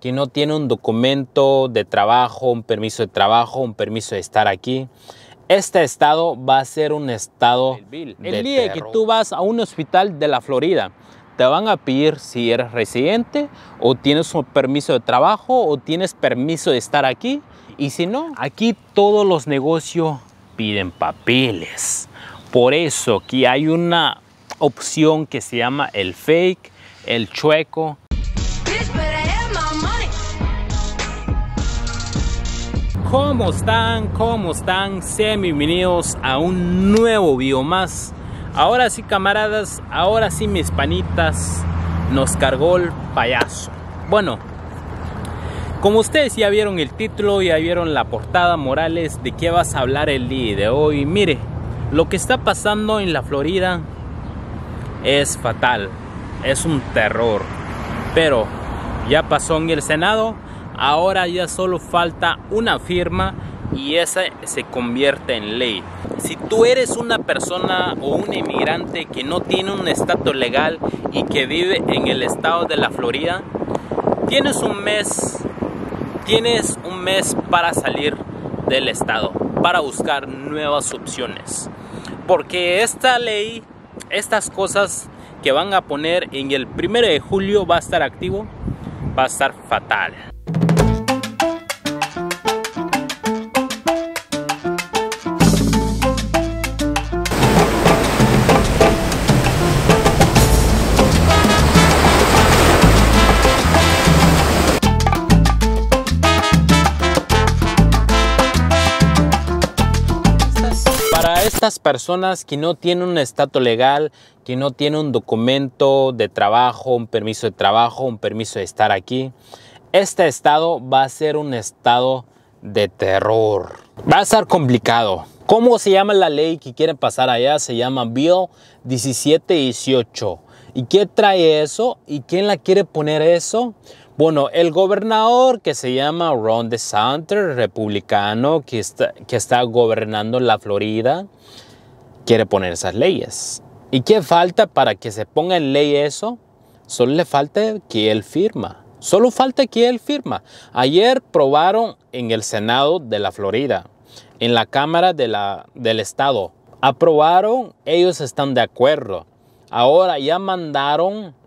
que no tiene un documento de trabajo, un permiso de trabajo, un permiso de estar aquí, este estado va a ser un estado el, el día que tú vas a un hospital de la Florida, te van a pedir si eres residente o tienes un permiso de trabajo o tienes permiso de estar aquí. Y si no, aquí todos los negocios piden papeles. Por eso aquí hay una opción que se llama el fake, el chueco. ¿Cómo están? ¿Cómo están? Sean bienvenidos a un nuevo video más. Ahora sí, camaradas, ahora sí, mis panitas, nos cargó el payaso. Bueno, como ustedes ya vieron el título, ya vieron la portada, Morales, ¿de qué vas a hablar el día de hoy? Mire, lo que está pasando en la Florida es fatal, es un terror. Pero ya pasó en el Senado Ahora ya solo falta una firma y esa se convierte en ley. Si tú eres una persona o un inmigrante que no tiene un estatus legal y que vive en el estado de la Florida, tienes un mes, tienes un mes para salir del estado, para buscar nuevas opciones. Porque esta ley, estas cosas que van a poner en el 1 de julio va a estar activo, va a estar fatal. estas personas que no tienen un estatus legal, que no tienen un documento de trabajo, un permiso de trabajo, un permiso de estar aquí, este estado va a ser un estado de terror. Va a ser complicado. ¿Cómo se llama la ley que quieren pasar allá? Se llama Bill 1718. ¿Y qué trae eso? ¿Y quién la quiere poner eso? Bueno, el gobernador que se llama Ron DeSantis, republicano, que está, que está gobernando la Florida, quiere poner esas leyes. ¿Y qué falta para que se ponga en ley eso? Solo le falta que él firma. Solo falta que él firma. Ayer probaron en el Senado de la Florida, en la Cámara de la, del Estado. Aprobaron, ellos están de acuerdo. Ahora ya mandaron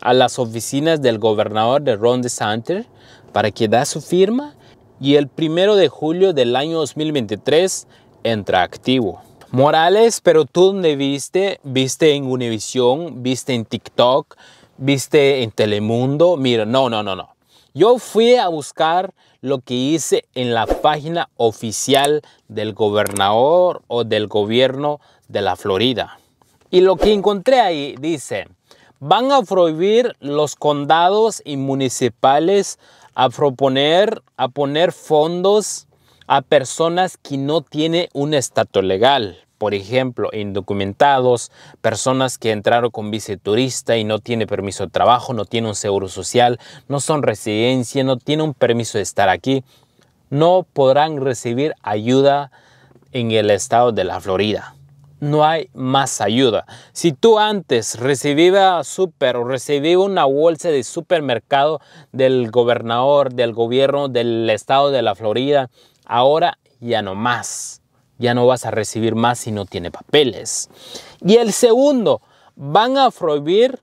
a las oficinas del gobernador de Ron DeSantis para que da su firma y el primero de julio del año 2023 entra activo. Morales, pero tú dónde viste, viste en Univisión, viste en TikTok, viste en Telemundo. Mira, no, no, no, no. Yo fui a buscar lo que hice en la página oficial del gobernador o del gobierno de la Florida. Y lo que encontré ahí dice, van a prohibir los condados y municipales a proponer, a poner fondos a personas que no tienen un estatus legal. Por ejemplo, indocumentados, personas que entraron con vice turista y no tiene permiso de trabajo, no tiene un seguro social, no son residencia, no tienen un permiso de estar aquí, no podrán recibir ayuda en el estado de la Florida no hay más ayuda. Si tú antes recibías super o recibías una bolsa de supermercado del gobernador, del gobierno, del estado de la Florida, ahora ya no más. Ya no vas a recibir más si no tiene papeles. Y el segundo, van a prohibir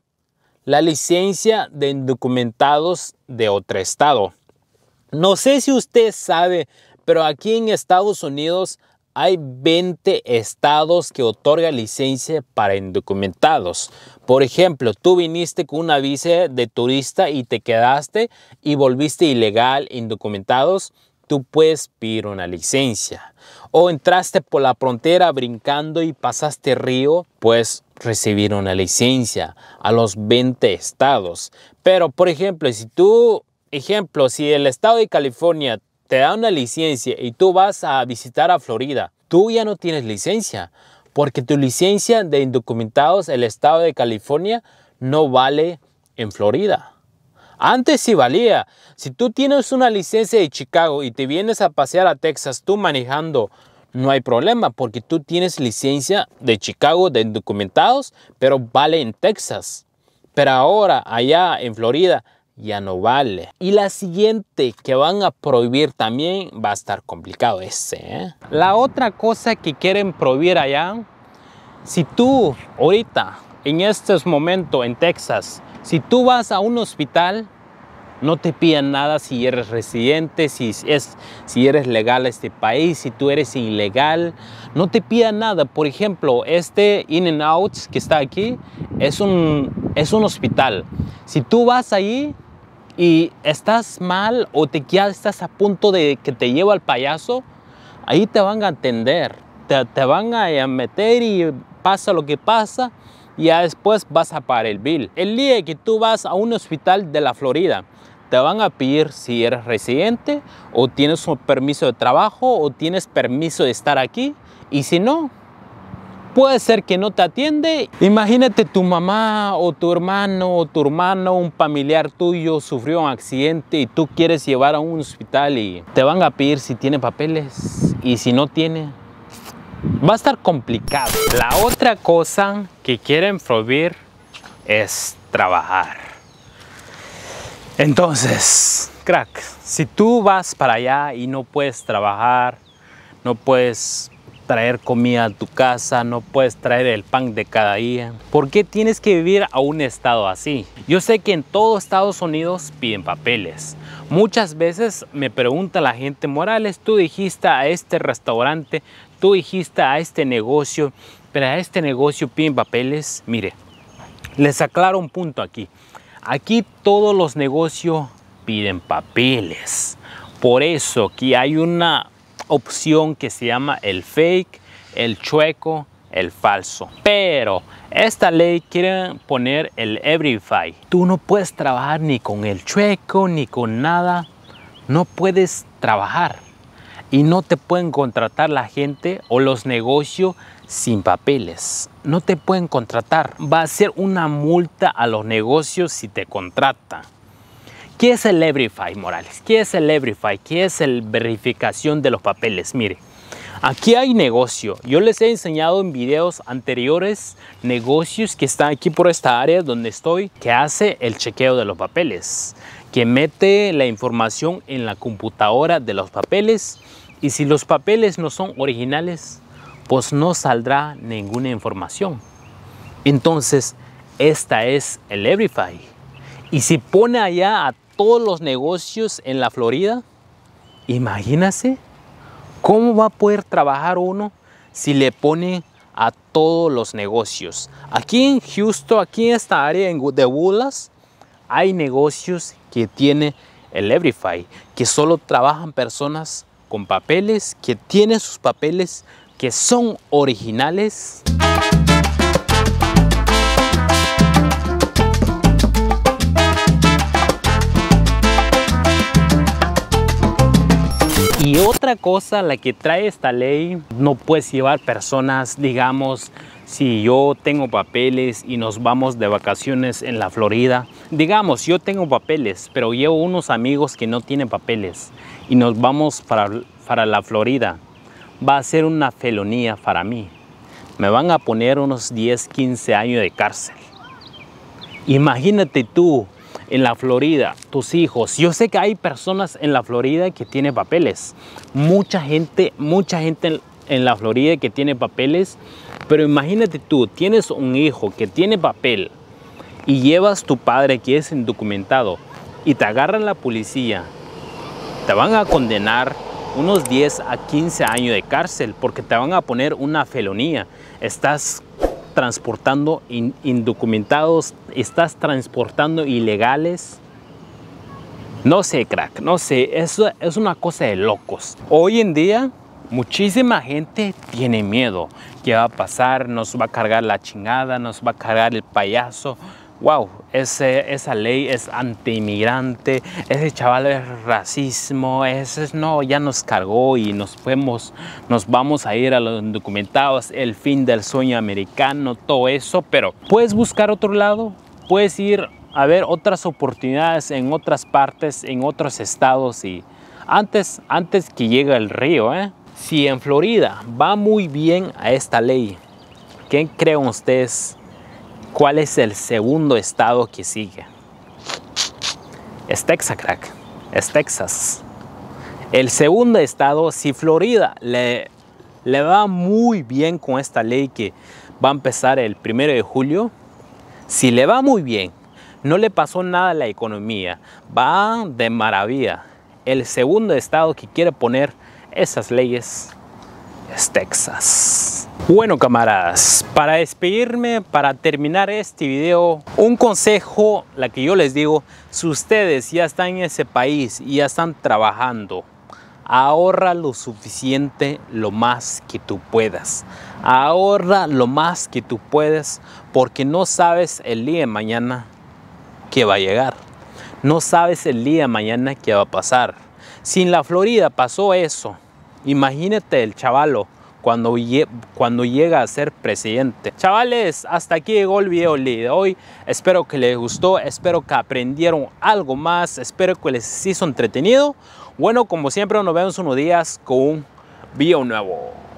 la licencia de indocumentados de otro estado. No sé si usted sabe, pero aquí en Estados Unidos hay 20 estados que otorga licencia para indocumentados. Por ejemplo, tú viniste con una visa de turista y te quedaste y volviste ilegal, indocumentados, tú puedes pedir una licencia. O entraste por la frontera brincando y pasaste río, puedes recibir una licencia a los 20 estados. Pero, por ejemplo, si tú, ejemplo, si el estado de California te da una licencia y tú vas a visitar a Florida, tú ya no tienes licencia, porque tu licencia de indocumentados el estado de California no vale en Florida. Antes sí valía. Si tú tienes una licencia de Chicago y te vienes a pasear a Texas tú manejando, no hay problema porque tú tienes licencia de Chicago de indocumentados, pero vale en Texas. Pero ahora allá en Florida ya no vale. Y la siguiente que van a prohibir también va a estar complicado ese. ¿eh? La otra cosa que quieren prohibir allá, si tú ahorita, en este momento en Texas, si tú vas a un hospital, no te piden nada si eres residente, si, es, si eres legal a este país, si tú eres ilegal. No te piden nada. Por ejemplo, este In and Out que está aquí es un, es un hospital. Si tú vas allí, y estás mal o te, ya estás a punto de que te llevo al payaso, ahí te van a atender, te, te, van a meter y pasa lo que pasa, y ya después vas a pagar el bill. El día que tú vas a un hospital de la Florida, te van a pedir si eres residente o tienes un permiso de trabajo o tienes permiso de estar aquí, y si no, puede ser que no te atiende. Imagínate tu mamá o tu hermano o tu hermano, un familiar tuyo sufrió un accidente y tú quieres llevar a un hospital y te van a pedir si tiene papeles y si no tiene. Va a estar complicado. La otra cosa que quieren prohibir es trabajar. Entonces, crack, si tú vas para allá y no puedes trabajar, no puedes traer comida a tu casa, no puedes traer el pan de cada día. ¿Por qué tienes que vivir a un estado así? Yo sé que en todo Estados Unidos piden papeles. Muchas veces me pregunta la gente, Morales, tú dijiste a este restaurante, tú dijiste a este negocio, pero a este negocio piden papeles. Mire, les aclaro un punto aquí. Aquí todos los negocios piden papeles. Por eso aquí hay una opción que se llama el fake, el chueco, el falso. Pero esta ley quiere poner el Everify. Tú no puedes trabajar ni con el chueco ni con nada. No puedes trabajar. Y no te pueden contratar la gente o los negocios sin papeles. No te pueden contratar. Va a ser una multa a los negocios si te contratan. ¿Qué es el Verify, Morales? ¿Qué es el Verify? ¿Qué es el verificación de los papeles? Mire, aquí hay negocio. Yo les he enseñado en videos anteriores negocios que están aquí por esta área donde estoy, que hace el chequeo de los papeles, que mete la información en la computadora de los papeles y si los papeles no son originales, pues no saldrá ninguna información. Entonces, esta es el Everify. Y si pone allá a todos los negocios en la Florida, imagínense cómo va a poder trabajar uno si le pone a todos los negocios. Aquí en Houston, aquí en esta área de Woodlands, hay negocios que tiene el Everify, que solo trabajan personas con papeles, que tienen sus papeles, que son originales. otra cosa, la que trae esta ley, no puedes llevar personas, digamos, si yo tengo papeles y nos vamos de vacaciones en la Florida, digamos, yo tengo papeles, pero llevo unos amigos que no tienen papeles y nos vamos para, la Florida, va a ser una felonía para mí. Me van a poner unos 10, 15 años de cárcel. Imagínate tú en la Florida, tus hijos. Yo sé que hay personas en la Florida que tienen papeles. Mucha gente, mucha gente en, la Florida que tiene papeles. Pero imagínate tú, tienes un hijo que tiene papel y llevas tu padre que es indocumentado y te agarran la policía. Te van a condenar unos 10 a 15 años de cárcel porque te van a poner una felonía. Estás transportando indocumentados, estás transportando ilegales. No sé, crack, no sé, eso es una cosa de locos. Hoy en día, muchísima gente tiene miedo. ¿Qué va a pasar? Nos va a cargar la chingada, nos va a cargar el payaso, wow, esa ley es anti antiinmigrante, ese chaval es racismo, ese no, ya nos cargó y nos fuimos, nos vamos a ir a los documentados. el fin del sueño americano, todo eso, pero puedes buscar otro lado, puedes ir a ver otras oportunidades en otras partes, en otros estados y antes, antes que llegue el río, ¿eh? Si en Florida va muy bien a esta ley, ¿qué creen ustedes? ¿Cuál es el segundo estado que sigue? Es Texas, crack. Es Texas. El segundo estado, si Florida le, va muy bien con esta ley que va a empezar el primero de julio, si le va muy bien, no le pasó nada a la economía, va de maravilla. El segundo estado que quiere poner esas leyes es Texas. Bueno camaradas, para despedirme, para terminar este video, un consejo, la que yo les digo, si ustedes ya están en ese país y ya están trabajando, ahorra lo suficiente, lo más que tú puedas. Ahorra lo más que tú puedas porque no sabes el día de mañana que va a llegar. No sabes el día de mañana que va a pasar. Si en la Florida pasó eso, imagínate el chavalo cuando, cuando llega a ser presidente. Chavales, hasta aquí llegó el video de hoy. Espero que les gustó, espero que aprendieron algo más, espero que les hizo entretenido. Bueno, como siempre, nos vemos unos días con un video nuevo.